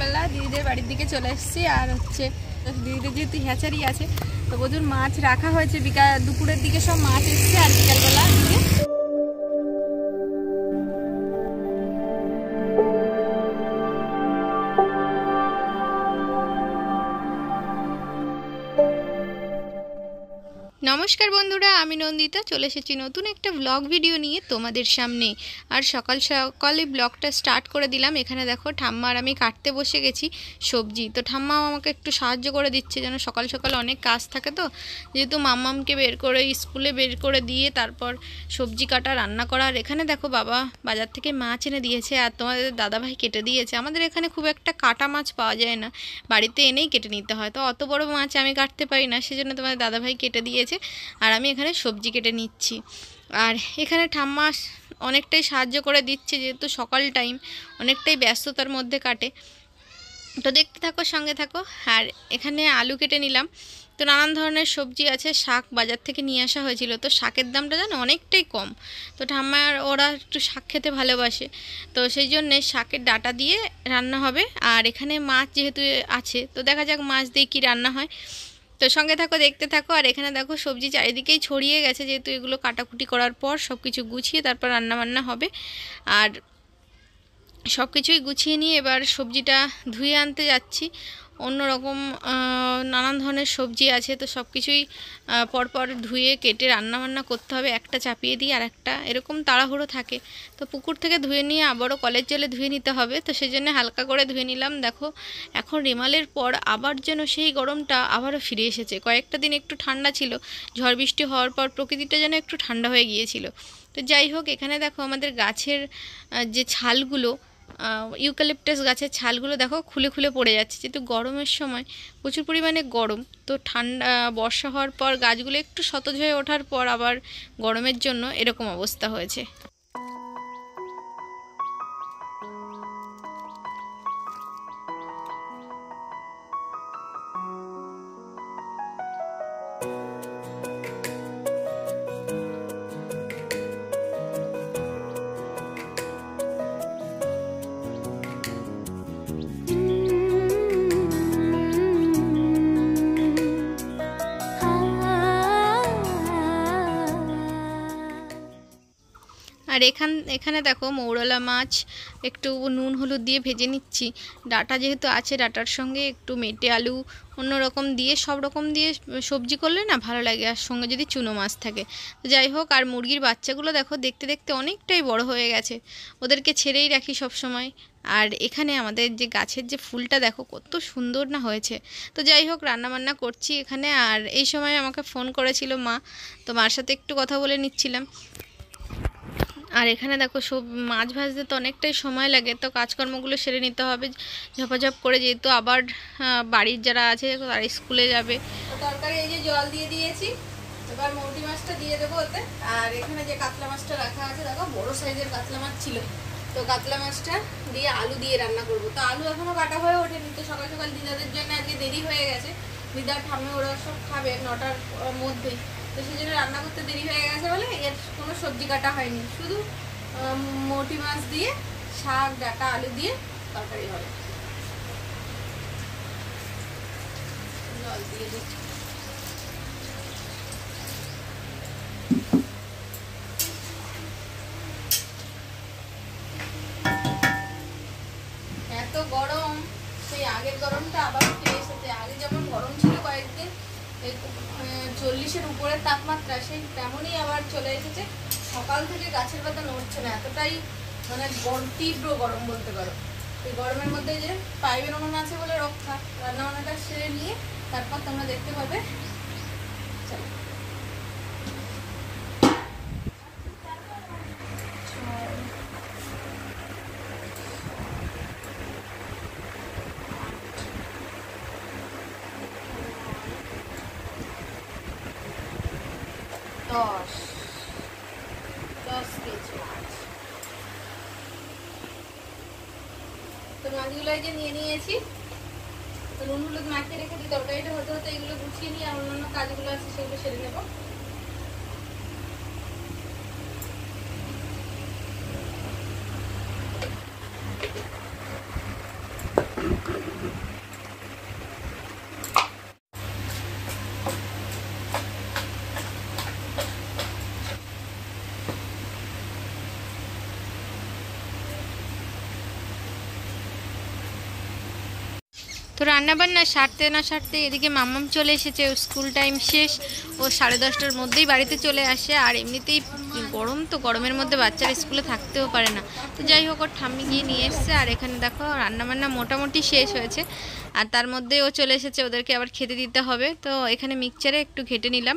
বেলা দিদিদের বাড়ির দিকে চলে এসেছি আর হচ্ছে দিদিদের যেহেতু হ্যাচারি আছে তো প্রচুর মাছ রাখা হয়েছে বিকাল দুপুরের দিকে সব মাছ এসছে আর বিকালবেলা দিকে নমস্কার বন্ধুরা আমি নন্দিতা চলে এসেছি নতুন একটা ব্লগ ভিডিও নিয়ে তোমাদের সামনে আর সকাল সকালে ব্লগটা স্টার্ট করে দিলাম এখানে দেখো ঠাম্মা আর আমি কাটতে বসে গেছি সবজি তো ঠাম্মাও আমাকে একটু সাহায্য করে দিচ্ছে যেন সকাল সকাল অনেক কাজ থাকে তো যেহেতু মাম্মামকে বের করে স্কুলে বের করে দিয়ে তারপর সবজি কাটা রান্না করা আর এখানে দেখো বাবা বাজার থেকে মাছ এনে দিয়েছে আর তোমাদের দাদাভাই কেটে দিয়েছে আমাদের এখানে খুব একটা কাটা মাছ পাওয়া যায় না বাড়িতে এনেই কেটে নিতে হয় তো অত বড় মাছ আমি কাটতে পারি না সেজন্য তোমাদের দাদাভাই কেটে দিয়েছে গেছে আর আমি এখানে সবজি কেটে নিচ্ছি আর এখানে ঠাম্মা অনেকটাই সাহায্য করে দিচ্ছে যেহেতু সকাল টাইম অনেকটাই ব্যস্ততার মধ্যে কাটে তো দেখতে থাকো সঙ্গে থাকো আর এখানে আলু কেটে নিলাম তো নানান ধরনের সবজি আছে শাক বাজার থেকে নিয়ে আসা হয়েছিল তো শাকের দামটা জানো অনেকটাই কম তো ঠাম্মার ওরা একটু শাক খেতে ভালোবাসে তো সেই জন্যে শাকের ডাটা দিয়ে রান্না হবে আর এখানে মাছ যেহেতু আছে তো দেখা যাক মাছ দিয়ে কি রান্না হয় তো সঙ্গে থাকো দেখতে থাকো আর এখানে দেখো সবজি চারিদিকেই ছড়িয়ে গেছে যেহেতু এগুলো কাটাকুটি করার পর সব কিছু গুছিয়ে তারপর রান্নাবান্না হবে আর সব কিছুই গুছিয়ে নিয়ে এবার সবজিটা ধুয়ে আনতে যাচ্ছি অন্য রকম নানান ধরনের সবজি আছে তো সব কিছুই পরপর ধুয়ে কেটে রান্নাবান্না করতে হবে একটা চাপিয়ে দিই আর একটা এরকম তাড়াহুড়ো থাকে তো পুকুর থেকে ধুয়ে নিয়ে আবারও কলের জলে ধুয়ে নিতে হবে তো সেই জন্য হালকা করে ধুয়ে নিলাম দেখো এখন রেমালের পর আবার যেন সেই গরমটা আবারও ফিরে এসেছে কয়েকটা দিন একটু ঠান্ডা ছিল ঝড় বৃষ্টি হওয়ার পর প্রকৃতিটা যেন একটু ঠান্ডা হয়ে গিয়েছিল তো যাই হোক এখানে দেখো আমাদের গাছের যে ছালগুলো ইউকালিপটাস গাছের ছালগুলো দেখো খুলে খুলে পড়ে যাচ্ছে যেহেতু গরমের সময় প্রচুর পরিমাণে গরম তো ঠান্ডা বর্ষা হওয়ার পর গাছগুলো একটু সতেজ হয়ে ওঠার পর আবার গরমের জন্য এরকম অবস্থা হয়েছে আর এখান এখানে দেখো মৌরলা মাছ একটু নুন হলুদ দিয়ে ভেজে নিচ্ছি ডাটা যেহেতু আছে ডাটার সঙ্গে একটু মেটে আলু অন্য রকম দিয়ে সব রকম দিয়ে সবজি করলে না ভালো লাগে আর সঙ্গে যদি চুনো মাছ থাকে তো যাই হোক আর মুরগির বাচ্চাগুলো দেখো দেখতে দেখতে অনেকটাই বড় হয়ে গেছে ওদেরকে ছেড়েই রাখি সব সময় আর এখানে আমাদের যে গাছের যে ফুলটা দেখো কত সুন্দর না হয়েছে তো যাই হোক রান্নাবান্না করছি এখানে আর এই সময় আমাকে ফোন করেছিল মা তো মার সাথে একটু কথা বলে নিচ্ছিলাম আর এখানে দেখো সব মাছ ভাজতে তো অনেকটাই সময় লাগে তো কাজকর্মগুলো সেরে নিতে হবে ঝপাঝপ করে যেহেতু আবার বাড়ির যারা আছে তারা স্কুলে যাবে তরকারি এই যে জল দিয়ে দিয়েছি এবার মৌটি মাছটা দিয়ে দেবো ওতে আর এখানে যে কাতলা মাছটা রাখা আছে দেখো বড় সাইজের কাতলা মাছ ছিল তো কাতলা মাছটা দিয়ে আলু দিয়ে রান্না করব তো আলু এখনও কাটা হয়ে ওঠেনি তো সকাল সকাল দিদাদের জন্য আজকে দেরি হয়ে গেছে দিদার ঠামে ওরা সব খাবে নটার মধ্যেই তো সেই জন্য রান্না করতে দেরি হয়ে গেছে বলে এর কোনো সবজি কাটা হয়নি শুধু মোটি মাছ দিয়ে শাক ডাটা আলু দিয়ে তরকারি হবে জল দিয়ে দিচ্ছি তাপমাত্রা সেই তেমনই আবার চলে এসেছে সকাল থেকে গাছের পাতা নড়ছে না এতটাই মানে তীব্র গরম বলতে পারো এই গরমের মধ্যে যে পাইপের উনুন আছে বলে রক্ষা রান্না বান্নাটা সেরে নিয়ে তারপর তোমরা দেখতে পাবে চলো দশ দশ কেজি মাছ তো মাছগুলো এই যে নিয়ে নিয়েছি তো নুন হলুদ মাখিয়ে রেখে দিই তরকারিটা হতে হতে এগুলো গুছিয়ে নিয়ে আর অন্যান্য কাজগুলো আছে সেগুলো সেরে নেবো তো রান্নাবান্না সারতে না সারতে এদিকে মাম্মাম চলে এসেছে স্কুল টাইম শেষ ও সাড়ে দশটার মধ্যেই বাড়িতে চলে আসে আর এমনিতেই গরম তো গরমের মধ্যে বাচ্চারা স্কুলে থাকতেও পারে না তো যাই হোক ওর ঠাম্মি গিয়ে নিয়ে এসছে আর এখানে দেখো রান্নাবান্না মোটামুটি শেষ হয়েছে আর তার মধ্যে ও চলে এসেছে ওদেরকে আবার খেতে দিতে হবে তো এখানে মিক্সচারে একটু ঘেটে নিলাম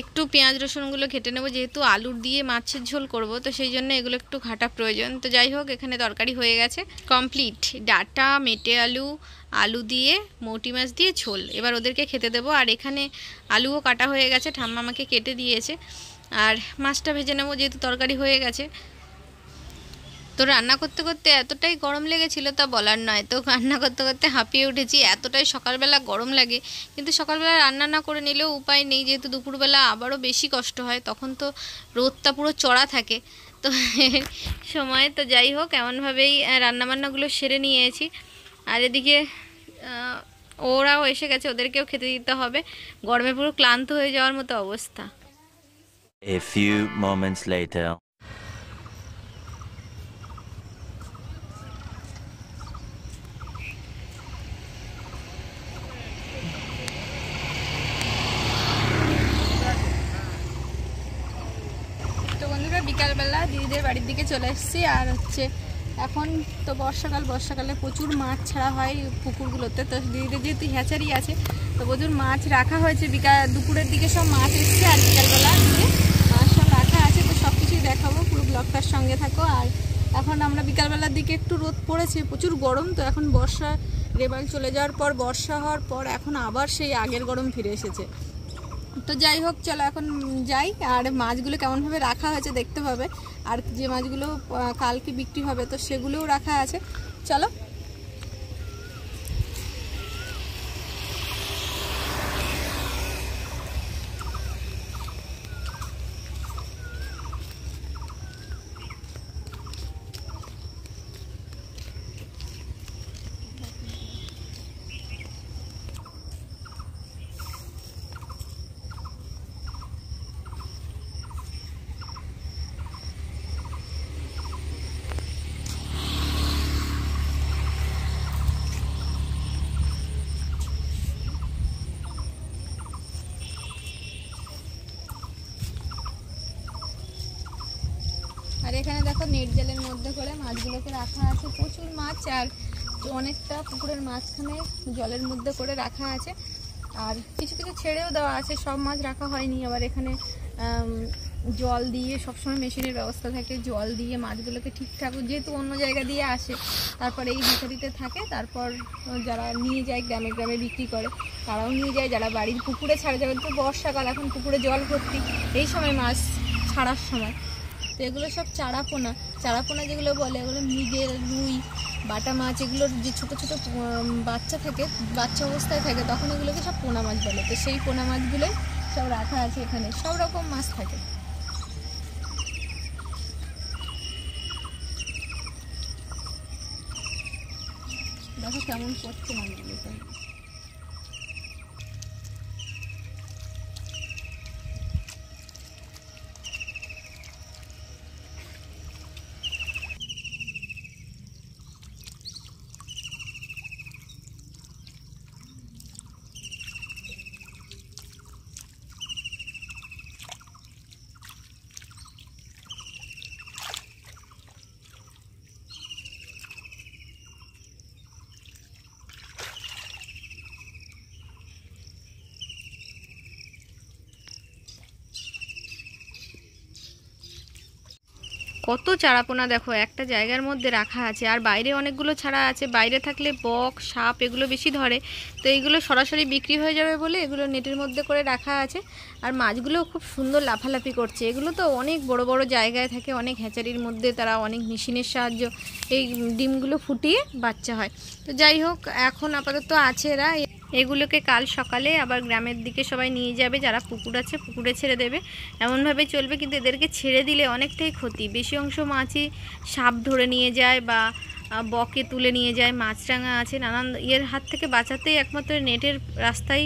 একটু পেঁয়াজ রসুনগুলো ঘেটে নেবো যেহেতু আলুর দিয়ে মাছের ঝোল করব তো সেই জন্য এগুলো একটু ঘাটা প্রয়োজন তো যাই হোক এখানে তরকারি হয়ে গেছে কমপ্লিট ডাটা মেটে আলু আলু দিয়ে মৌটি মাছ দিয়ে ঝোল এবার ওদেরকে খেতে দেবো আর এখানে আলুও কাটা হয়ে গেছে ঠাম্মা আমাকে কেটে দিয়েছে আর মাছটা ভেজে নেবো যেহেতু তরকারি হয়ে গেছে তো রান্না করতে করতে এতটাই গরম লেগেছিল তা বলার নয় তো রান্না করতে করতে হাঁপিয়ে উঠেছি এতটাই সকালবেলা গরম লাগে কিন্তু সকালবেলা রান্না না করে নিলেও উপায় নেই যেহেতু দুপুরবেলা আবারও বেশি কষ্ট হয় তখন তো রোদটা পুরো চড়া থাকে তো সময় তো যাই হোক এমনভাবেই রান্নাবান্নাগুলো সেরে নিয়েছি আর এদিকে ওরাও এসে গেছে ওদেরকেও খেতে দিতে হবে গরমে পুরো ক্লান্ত হয়ে যাওয়ার মতো অবস্থা A few moments later কাকিদের বাড়ির দিকে চলে এসেছি আর হচ্ছে এখন তো বর্ষাকাল বর্ষাকালে প্রচুর মাছ ছাড়া হয় পুকুরগুলোতে তো দিদিদের যেহেতু হ্যাচারি আছে তো প্রচুর মাছ রাখা হয়েছে বিকাল দুপুরের দিকে সব মাছ এসছে আর বিকালবেলা মাছ সব রাখা আছে তো সব কিছুই দেখাবো পুরো ব্লকটার সঙ্গে থাকো আর এখন আমরা বিকালবেলার দিকে একটু রোদ পড়েছে প্রচুর গরম তো এখন বর্ষা রেবাল চলে যাওয়ার পর বর্ষা হওয়ার পর এখন আবার সেই আগের গরম ফিরে এসেছে তো যাই হোক চলো এখন যাই আর মাছগুলো কেমনভাবে রাখা হয়েছে দেখতে পাবে আর যে মাছগুলো কালকে বিক্রি হবে তো সেগুলোও রাখা আছে চলো নেট জালের মধ্যে করে মাছগুলোকে রাখা আছে প্রচুর মাছ আর অনেকটা পুকুরের মাঝখানে জলের মধ্যে করে রাখা আছে আর কিছু কিছু ছেড়েও দেওয়া আছে সব মাছ রাখা হয়নি আবার এখানে জল দিয়ে সবসময় মেশিনের ব্যবস্থা থাকে জল দিয়ে মাছগুলোকে ঠিকঠাক যেহেতু অন্য জায়গা দিয়ে আসে তারপর এই ভিখারিতে থাকে তারপর যারা নিয়ে যায় গ্রামে গ্রামে বিক্রি করে তারাও নিয়ে যায় যারা বাড়ির পুকুরে ছাড়া যাবে তো বর্ষাকাল এখন পুকুরে জল ভর্তি এই সময় মাছ ছাড়ার সময় তো এগুলো সব চারাপোনা চারাপোনা যেগুলো বলে এগুলো মৃগেল রুই বাটা মাছ এগুলোর যে ছোটো ছোটো বাচ্চা থাকে বাচ্চা অবস্থায় থাকে তখন এগুলোকে সব পোনা মাছ বলে তো সেই পোনা মাছগুলোই সব রাখা আছে এখানে সব রকম মাছ থাকে দেখো কেমন করছে মানুষগুলো কত চারাপোনা দেখো একটা জায়গার মধ্যে রাখা আছে আর বাইরে অনেকগুলো ছাড়া আছে বাইরে থাকলে বক সাপ এগুলো বেশি ধরে তো এইগুলো সরাসরি বিক্রি হয়ে যাবে বলে এগুলো নেটের মধ্যে করে রাখা আছে আর মাছগুলো খুব সুন্দর লাফালাফি করছে এগুলো তো অনেক বড় বড় জায়গায় থাকে অনেক হ্যাচারির মধ্যে তারা অনেক মেশিনের সাহায্য এই ডিমগুলো ফুটিয়ে বাচ্চা হয় তো যাই হোক এখন আপাতত আছে এরা এগুলোকে কাল সকালে আবার গ্রামের দিকে সবাই নিয়ে যাবে যারা পুকুর আছে পুকুরে ছেড়ে দেবে এমনভাবে চলবে কিন্তু এদেরকে ছেড়ে দিলে অনেকটাই ক্ষতি বেশি অংশ মাছই সাপ ধরে নিয়ে যায় বা বকে তুলে নিয়ে যায় মাছরাঙা আছে নানান ইয়ের হাত থেকে বাঁচাতেই একমাত্র নেটের রাস্তাই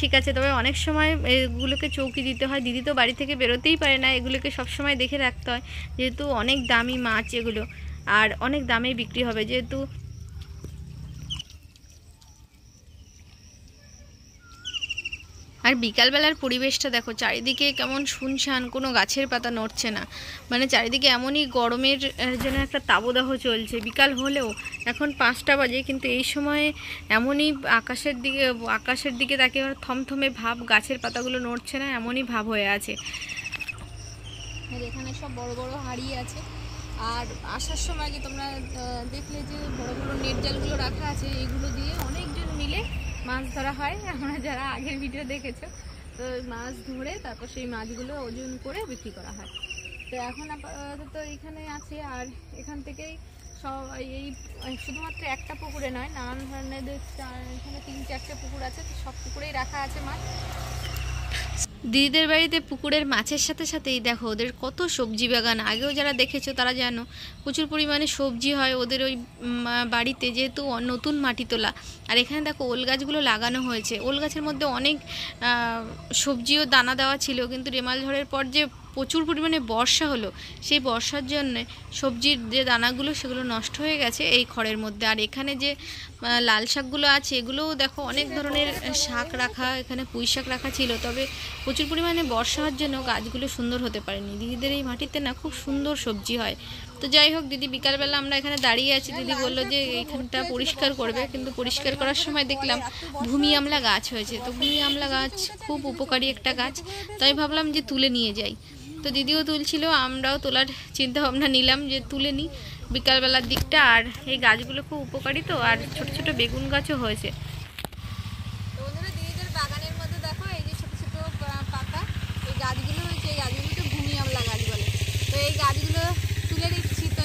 ঠিক আছে তবে অনেক সময় এগুলোকে চৌকি দিতে হয় দিদি তো বাড়ি থেকে বেরোতেই পারে না এগুলোকে সবসময় দেখে রাখতে হয় যেহেতু অনেক দামি মাছ এগুলো আর অনেক দামে বিক্রি হবে যেহেতু আর বিকালবেলার পরিবেশটা দেখো চারিদিকে কেমন শুনশান কোনো গাছের পাতা নড়ছে না মানে চারিদিকে এমনই গরমের যেন একটা তাবদাহ চলছে বিকাল হলেও এখন পাঁচটা বাজে কিন্তু এই সময়ে এমনই আকাশের দিকে আকাশের দিকে তাকে থমথমে ভাব গাছের পাতাগুলো নড়ছে না এমনই ভাব হয়ে আছে আর এখানে সব বড় বড় হাড়ি আছে আর আসার সময় যে তোমরা দেখলে যে বড় বড় নেট জালগুলো রাখা আছে এগুলো দিয়ে অনেকজন মিলে মাছ ধরা হয় আমরা যারা আগের ভিডিও দেখেছো তো মাছ ধরে তারপর সেই মাছগুলো ওজন করে বিক্রি করা হয় তো এখন আপাতত এখানে আছে আর এখান থেকেই সব এই শুধুমাত্র একটা পুকুরে নয় নানান ধরনের এখানে তিন চারটে পুকুর আছে তো সব পুকুরেই রাখা আছে মাছ দিদিদের বাড়িতে পুকুরের মাছের সাথে সাথেই দেখো ওদের কত সবজি বাগান আগেও যারা দেখেছো তারা জানো প্রচুর পরিমাণে সবজি হয় ওদের ওই বাড়িতে যেহেতু নতুন মাটি তোলা আর এখানে দেখো ওল গাছগুলো লাগানো হয়েছে ওল গাছের মধ্যে অনেক সবজিও দানা দেওয়া ছিল কিন্তু রেমাল ঝড়ের পর যে প্রচুর পরিমাণে বর্ষা হলো সেই বর্ষার জন্য সবজির যে দানাগুলো সেগুলো নষ্ট হয়ে গেছে এই খড়ের মধ্যে আর এখানে যে লাল শাকগুলো আছে এগুলোও দেখো অনেক ধরনের শাক রাখা এখানে পুঁই শাক রাখা ছিল তবে প্রচুর পরিমাণে বর্ষা হওয়ার জন্য গাছগুলো সুন্দর হতে পারেনি দিদিদের এই মাটিতে না খুব সুন্দর সবজি হয় তো যাই হোক দিদি বিকালবেলা আমরা এখানে দাঁড়িয়ে আছি দিদি বলল যে এইখানটা পরিষ্কার করবে কিন্তু পরিষ্কার করার সময় দেখলাম ভূমি আমলা গাছ হয়েছে তো ভূমি আমলা গাছ খুব উপকারী একটা গাছ তাই ভাবলাম যে তুলে নিয়ে যাই তো দিদিও তুলছিল আমরাও তোলার চিন্তাভাবনা নিলাম যে তুলে নিই বিকালবেলার দিকটা আর এই গাছগুলো খুব উপকারী তো আর ছোট ছোট বেগুন গাছও হয়েছে বাগানের মধ্যে দেখো এই যে এই গাছগুলো হয়েছে এই গাছ বলে তো এই গাছগুলো তুলে তো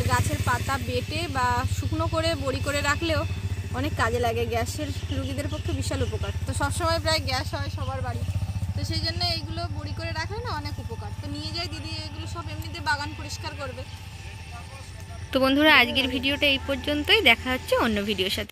এই গাছের পাতা বেটে বা শুকনো করে বড়ি করে রাখলেও অনেক কাজে লাগে গ্যাসের রুগীদের পক্ষে বিশাল উপকার তো সবসময় প্রায় গ্যাস হয় সবার বাড়ি তো সেই জন্য এইগুলো বড়ি করে রাখলে না অনেক উপকার তো নিয়ে যাই দিদি এগুলো সব এমনিতে বাগান পরিষ্কার করবে তো বন্ধুরা আজকের ভিডিওটা এই পর্যন্তই দেখা হচ্ছে অন্য ভিডিওর সাথে